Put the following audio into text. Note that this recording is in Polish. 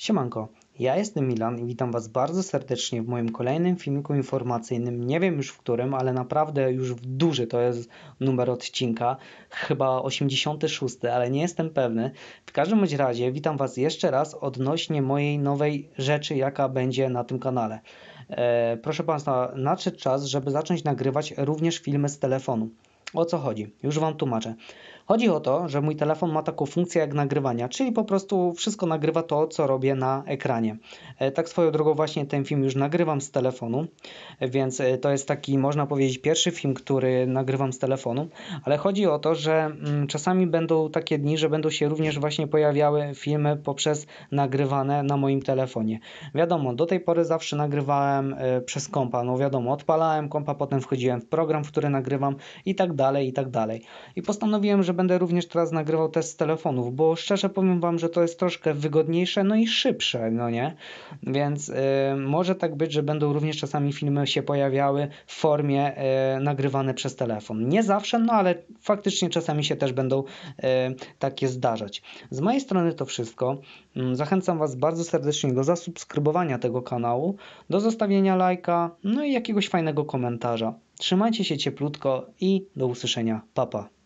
Siemanko, ja jestem Milan i witam Was bardzo serdecznie w moim kolejnym filmiku informacyjnym. Nie wiem już w którym, ale naprawdę już w duży to jest numer odcinka, chyba 86, ale nie jestem pewny. W każdym bądź razie witam Was jeszcze raz odnośnie mojej nowej rzeczy, jaka będzie na tym kanale. E, proszę Państwa, nadszedł czas, żeby zacząć nagrywać również filmy z telefonu. O co chodzi? Już Wam tłumaczę. Chodzi o to, że mój telefon ma taką funkcję jak nagrywania, czyli po prostu wszystko nagrywa to, co robię na ekranie. E, tak swoją drogą właśnie ten film już nagrywam z telefonu, e, więc e, to jest taki, można powiedzieć, pierwszy film, który nagrywam z telefonu, ale chodzi o to, że mm, czasami będą takie dni, że będą się również właśnie pojawiały filmy poprzez nagrywane na moim telefonie. Wiadomo, do tej pory zawsze nagrywałem przez kompa, no wiadomo, odpalałem kompa, potem wchodziłem w program, w który nagrywam i tak dalej, i tak dalej. I postanowiłem, że będę również teraz nagrywał test z telefonów, bo szczerze powiem Wam, że to jest troszkę wygodniejsze, no i szybsze, no nie? Więc y, może tak być, że będą również czasami filmy się pojawiały w formie y, nagrywane przez telefon. Nie zawsze, no ale faktycznie czasami się też będą y, takie zdarzać. Z mojej strony to wszystko. Mm, zachęcam Was bardzo serdecznie do zasubskrybowania tego kanału, do zostawienia lajka, no i jakiegoś fajnego komentarza. Trzymajcie się cieplutko i do usłyszenia. Papa. Pa.